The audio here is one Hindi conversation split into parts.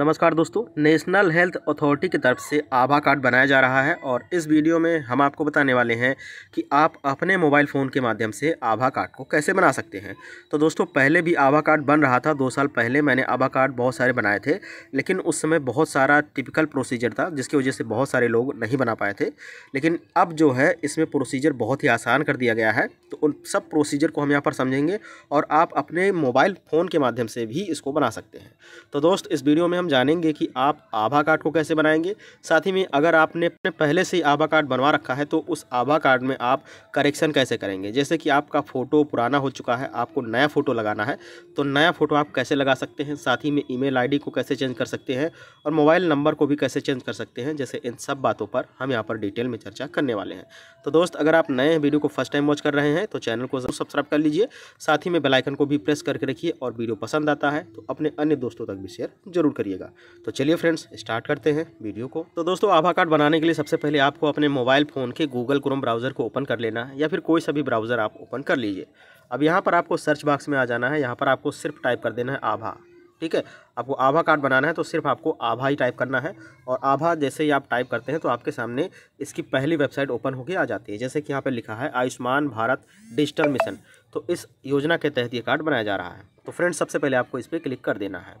नमस्कार दोस्तों नेशनल हेल्थ अथॉरिटी की तरफ से आभा कार्ड बनाया जा रहा है और इस वीडियो में हम आपको बताने वाले हैं कि आप अपने मोबाइल फ़ोन के माध्यम से आभा कार्ड को कैसे बना सकते हैं तो दोस्तों पहले भी आभा कार्ड बन रहा था दो साल पहले मैंने आभा कार्ड बहुत सारे बनाए थे लेकिन उस समय बहुत सारा टिपिकल प्रोसीजर था जिसकी वजह से बहुत सारे लोग नहीं बना पाए थे लेकिन अब जो है इसमें प्रोसीजर बहुत ही आसान कर दिया गया है तो उन सब प्रोसीजर को हम यहाँ पर समझेंगे और आप अपने मोबाइल फ़ोन के माध्यम से भी इसको बना सकते हैं तो दोस्त इस वीडियो में हम हम जानेंगे कि आप आभा कार्ड को कैसे बनाएंगे साथ ही में अगर आपने अपने पहले से ही आभा कार्ड बनवा रखा है तो उस आभा कार्ड में आप करेक्शन कैसे करेंगे जैसे कि आपका फ़ोटो पुराना हो चुका है आपको नया फ़ोटो लगाना है तो नया फ़ोटो आप कैसे लगा सकते हैं साथ ही में ई मेल को कैसे चेंज कर सकते हैं और मोबाइल नंबर को भी कैसे चेंज कर सकते हैं जैसे इन सब बातों पर हम यहाँ पर डिटेल में चर्चा करने वाले हैं तो दोस्त अगर आप नए वीडियो को फर्स्ट टाइम वॉच कर रहे हैं तो चैनल को जरूर सब्सक्राइब कर लीजिए साथ ही में बेलाइकन को भी प्रेस करके रखिए और वीडियो पसंद आता है तो अपने अन्य दोस्तों तक भी शेयर जरूर करिए करिएगा तो चलिए फ्रेंड्स स्टार्ट करते हैं वीडियो को तो दोस्तों आभा कार्ड बनाने के लिए सबसे पहले आपको अपने मोबाइल फ़ोन के गूगल क्रोम ब्राउज़र को ओपन कर लेना है या फिर कोई सा भी ब्राउज़र आप ओपन कर लीजिए अब यहाँ पर आपको सर्च बॉक्स में आ जाना है यहाँ पर आपको सिर्फ टाइप कर देना है आभा ठीक है आपको आभा कार्ड बनाना है तो सिर्फ आपको आभा ही टाइप करना है और आभा जैसे ही आप टाइप करते हैं तो आपके सामने इसकी पहली वेबसाइट ओपन होकर आ जाती है जैसे कि यहाँ पर लिखा है आयुष्मान भारत डिजिटल मिशन तो इस योजना के तहत ये कार्ड बनाया जा रहा है तो फ्रेंड्स सबसे पहले आपको इस पर क्लिक कर देना है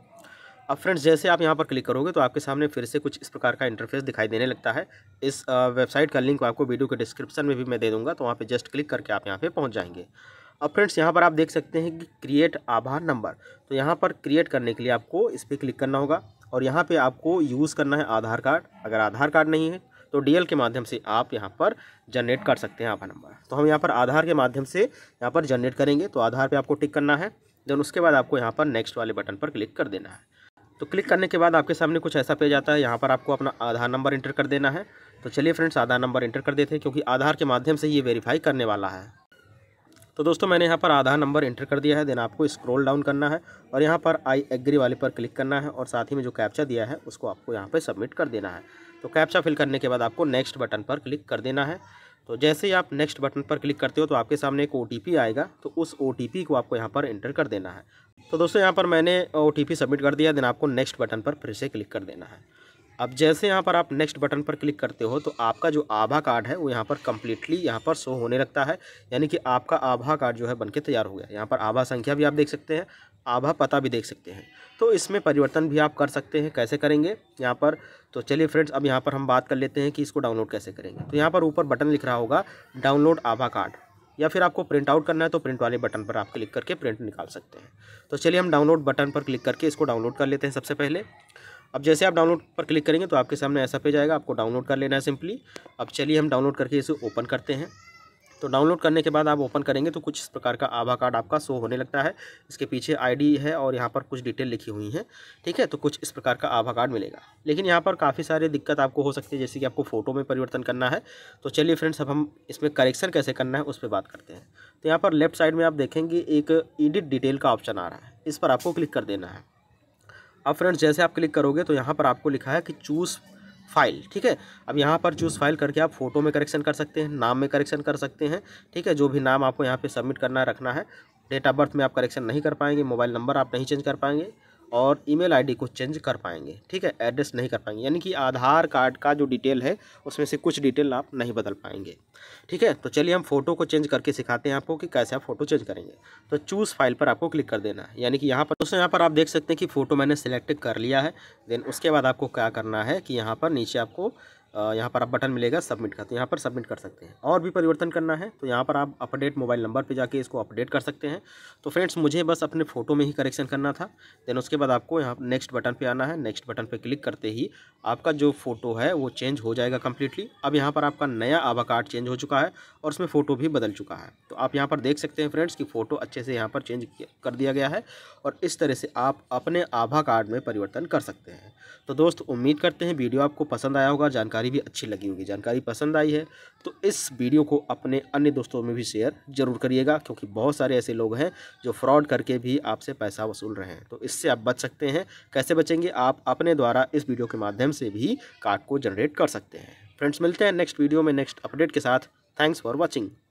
अब फ्रेंड्स जैसे आप यहाँ पर क्लिक करोगे तो आपके सामने फिर से कुछ इस प्रकार का इंटरफेस दिखाई देने लगता है इस वेबसाइट का लिंक आपको वीडियो के डिस्क्रिप्शन में भी मैं दे दूँगा तो वहाँ पर जस्ट क्लिक करके आप यहाँ पर पहुँच जाएंगे अब फ्रेंड्स यहाँ पर आप देख सकते हैं कि क्रिएट आभार नंबर तो यहाँ पर क्रिएट करने के लिए आपको इस पर क्लिक करना होगा और यहाँ पे आपको यूज़ करना है आधार कार्ड अगर आधार कार्ड नहीं है तो डीएल के माध्यम से आप यहाँ पर जनरेट कर सकते हैं आभार नंबर तो हम यहाँ पर आधार के माध्यम से यहाँ पर जनरेट करेंगे तो आधार पर आपको टिक करना है देन उसके बाद आपको यहाँ पर नेक्स्ट वाले बटन पर क्लिक कर देना है तो क्लिक करने के बाद आपके सामने कुछ ऐसा पेज आता है यहाँ पर आपको अपना आधार नंबर इंटर कर देना है तो चलिए फ्रेंड्स आधार नंबर इंटर कर देते हैं क्योंकि आधार के माध्यम से ये वेरीफाई करने वाला है तो दोस्तों मैंने यहाँ पर आधार नंबर इंटर कर दिया है देन आपको स्क्रॉल डाउन करना है और यहाँ पर आई एग्री वाले पर क्लिक करना है और साथ ही में जो कैप्चा दिया है उसको आपको यहाँ पर सबमिट कर देना है तो कैप्चा फिल करने के बाद आपको नेक्स्ट बटन पर क्लिक कर देना है तो जैसे ही आप नेक्स्ट बटन पर क्लिक करते हो तो आपके सामने एक ओ आएगा तो उस ओ को आपको यहाँ पर एंटर कर देना है तो दोस्तों यहाँ पर मैंने ओ सबमिट कर दिया देन आपको नेक्स्ट बटन पर फिर से क्लिक कर देना है अब जैसे यहाँ पर आप नेक्स्ट बटन पर क्लिक करते हो तो आपका जो आभा कार्ड है वो यहाँ पर कम्प्लीटली यहाँ पर शो होने लगता है यानी कि आपका आभा कार्ड जो है बनके तैयार हो गया यहाँ पर आभा संख्या भी आप देख सकते हैं आभा पता भी देख सकते हैं तो इसमें परिवर्तन भी आप कर सकते हैं कैसे करेंगे यहाँ पर तो चलिए फ्रेंड्स अब यहाँ पर हम बात कर लेते हैं कि इसको डाउनलोड कैसे करेंगे तो यहाँ पर ऊपर बटन लिख रहा होगा डाउनलोड आभा कार्ड या फिर आपको प्रिंट आउट करना है तो प्रिंट वाले बटन पर आप क्लिक करके प्रिंट निकाल सकते हैं तो चलिए हम डाउनलोड बटन पर क्लिक करके इसको डाउनलोड कर लेते हैं सबसे पहले अब जैसे आप डाउनलोड पर क्लिक करेंगे तो आपके सामने ऐसा पेज आएगा आपको डाउनलोड कर लेना है सिंपली अब चलिए हम डाउनलोड करके इसे ओपन करते हैं तो डाउनलोड करने के बाद आप ओपन करेंगे तो कुछ इस प्रकार का आभा कार्ड आपका शो होने लगता है इसके पीछे आईडी है और यहाँ पर कुछ डिटेल लिखी हुई हैं ठीक है तो कुछ इस प्रकार का आभा कार्ड मिलेगा लेकिन यहाँ पर काफ़ी सारी दिक्कत आपको हो सकती है जैसे कि आपको फ़ोटो में परिवर्तन करना है तो चलिए फ्रेंड्स अब हम इसमें करेक्शन कैसे करना है उस पर बात करते हैं तो यहाँ पर लेफ्ट साइड में आप देखेंगे एक एडिट डिटेल का ऑप्शन आ रहा है इस पर आपको क्लिक कर देना है अब फ्रेंड्स जैसे आप क्लिक करोगे तो यहाँ पर आपको लिखा है कि चूज़ फाइल ठीक है अब यहाँ पर चूज़ फाइल करके आप फोटो में करेक्शन कर सकते हैं नाम में करेक्शन कर सकते हैं ठीक है जो भी नाम आपको यहाँ पे सबमिट करना है रखना है डेट ऑफ बर्थ में आप करेक्शन नहीं कर पाएंगे मोबाइल नंबर आप नहीं चेंज कर पाएंगे और ईमेल आईडी को चेंज कर पाएंगे ठीक है एड्रेस नहीं कर पाएंगे यानी कि आधार कार्ड का जो डिटेल है उसमें से कुछ डिटेल आप नहीं बदल पाएंगे ठीक है तो चलिए हम फ़ोटो को चेंज करके सिखाते हैं आपको कि कैसे आप फ़ोटो चेंज करेंगे तो चूज़ फाइल पर आपको क्लिक कर देना है यानी कि यहाँ पर दोस्तों यहाँ पर आप देख सकते हैं कि फ़ोटो मैंने सेलेक्ट कर लिया है देन उसके बाद आपको क्या करना है कि यहाँ पर नीचे आपको यहाँ पर आप बटन मिलेगा सबमिट का तो यहाँ पर सबमिट कर सकते हैं और भी परिवर्तन करना है तो यहाँ पर आप अपडेट मोबाइल नंबर पे जाके इसको अपडेट कर सकते हैं तो फ्रेंड्स मुझे बस अपने फ़ोटो में ही करेक्शन करना था देन उसके बाद आपको यहाँ नेक्स्ट बटन पर आना है नेक्स्ट बटन पर क्लिक करते ही आपका जो फ़ोटो है वो चेंज हो जाएगा कम्प्लीटली अब यहाँ पर आपका नया आवा कार्ड चेंज हो चुका है और उसमें फ़ोटो भी बदल चुका है तो आप यहाँ पर देख सकते हैं फ्रेंड्स कि फ़ोटो अच्छे से यहाँ पर चेंज कर दिया गया है और इस तरह से आप अपने आभा कार्ड में परिवर्तन कर सकते हैं तो दोस्त उम्मीद करते हैं वीडियो आपको पसंद आया होगा जानकारी जानकारी भी अच्छी लगी होगी जानकारी पसंद आई है तो इस वीडियो को अपने अन्य दोस्तों में भी शेयर जरूर करिएगा क्योंकि बहुत सारे ऐसे लोग हैं जो फ्रॉड करके भी आपसे पैसा वसूल रहे हैं तो इससे आप बच सकते हैं कैसे बचेंगे आप अपने द्वारा इस वीडियो के माध्यम से भी कार्ड को जनरेट कर सकते हैं फ्रेंड्स मिलते हैं नेक्स्ट वीडियो में नेक्स्ट अपडेट के साथ थैंक्स फॉर वॉचिंग